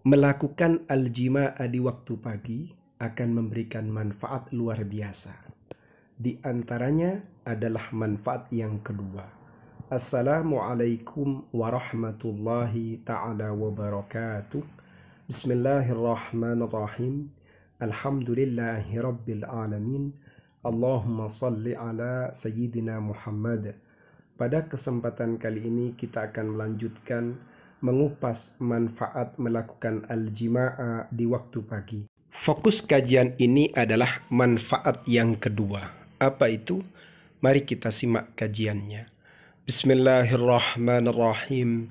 Melakukan al-jima'a di waktu pagi akan memberikan manfaat luar biasa. Di antaranya adalah manfaat yang kedua. Assalamualaikum warahmatullahi taala wabarakatuh. Bismillahirrahmanirrahim. Alhamdulillahirabbil alamin. Allahumma shalli ala sayyidina Muhammad. Pada kesempatan kali ini kita akan melanjutkan mengupas manfaat melakukan al-jima'a di waktu pagi. Fokus kajian ini adalah manfaat yang kedua. Apa itu? Mari kita simak kajiannya. Bismillahirrahmanirrahim.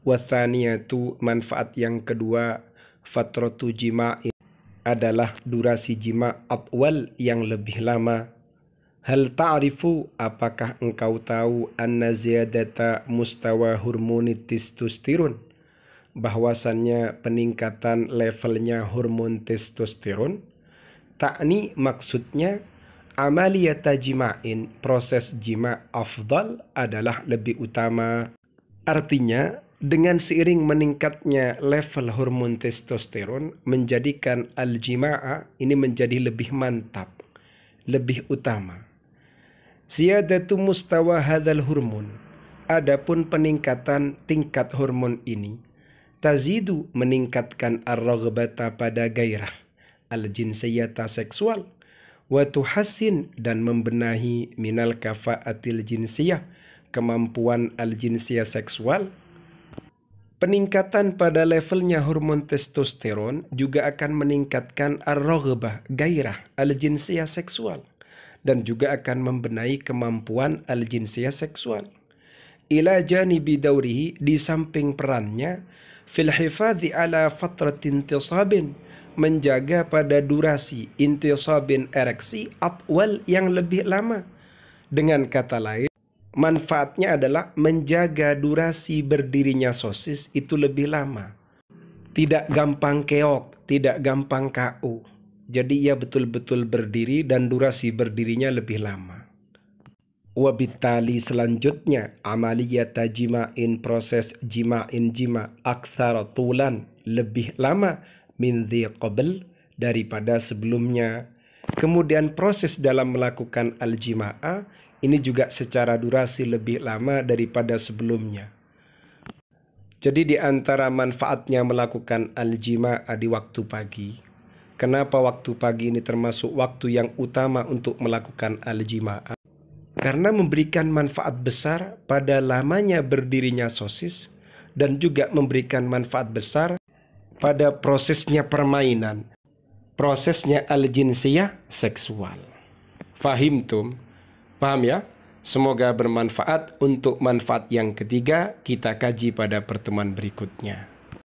Wathaniyatu manfaat yang kedua fatratu jima'in adalah durasi jima' atwal yang lebih lama Hal ta'rifu apakah engkau tahu anna ziyadata mustawa hormoni testosteron? Bahwasannya peningkatan levelnya hormon testosteron? Ta'ni maksudnya amaliyata jima'in, proses jima' afdal adalah lebih utama. Artinya, dengan seiring meningkatnya level hormon testosteron menjadikan al-jima'a ini menjadi lebih mantap, lebih utama Ziyadatu mustawa hadal hormon. Adapun peningkatan tingkat hormon ini tazidu meningkatkan ar pada gairah al-jinsiyata seksual Watuhasin dan membenahi minal kafaatil jinsiyah kemampuan al-jinsiyah seksual peningkatan pada levelnya hormon testosteron juga akan meningkatkan ar gairah al-jinsiyah seksual dan juga akan membenahi kemampuan al seksual. Ila janibi daurihi di samping perannya fil hifadzi ala fatratin tisabin menjaga pada durasi intisabin ereksi atwal yang lebih lama. Dengan kata lain, manfaatnya adalah menjaga durasi berdirinya sosis itu lebih lama. Tidak gampang keok, tidak gampang KU jadi ia betul-betul berdiri dan durasi berdirinya lebih lama. Wabitali selanjutnya Tajima jima'in proses jima'in jima aksar tulan lebih lama min qabl daripada sebelumnya. Kemudian proses dalam melakukan al-jima'ah ini juga secara durasi lebih lama daripada sebelumnya. Jadi di antara manfaatnya melakukan al-jima'ah di waktu pagi Kenapa waktu pagi ini termasuk waktu yang utama untuk melakukan al-jima'ah? Karena memberikan manfaat besar pada lamanya berdirinya sosis dan juga memberikan manfaat besar pada prosesnya permainan, prosesnya al-jinsiyah seksual. Fahim tum, Paham ya? Semoga bermanfaat untuk manfaat yang ketiga kita kaji pada pertemuan berikutnya.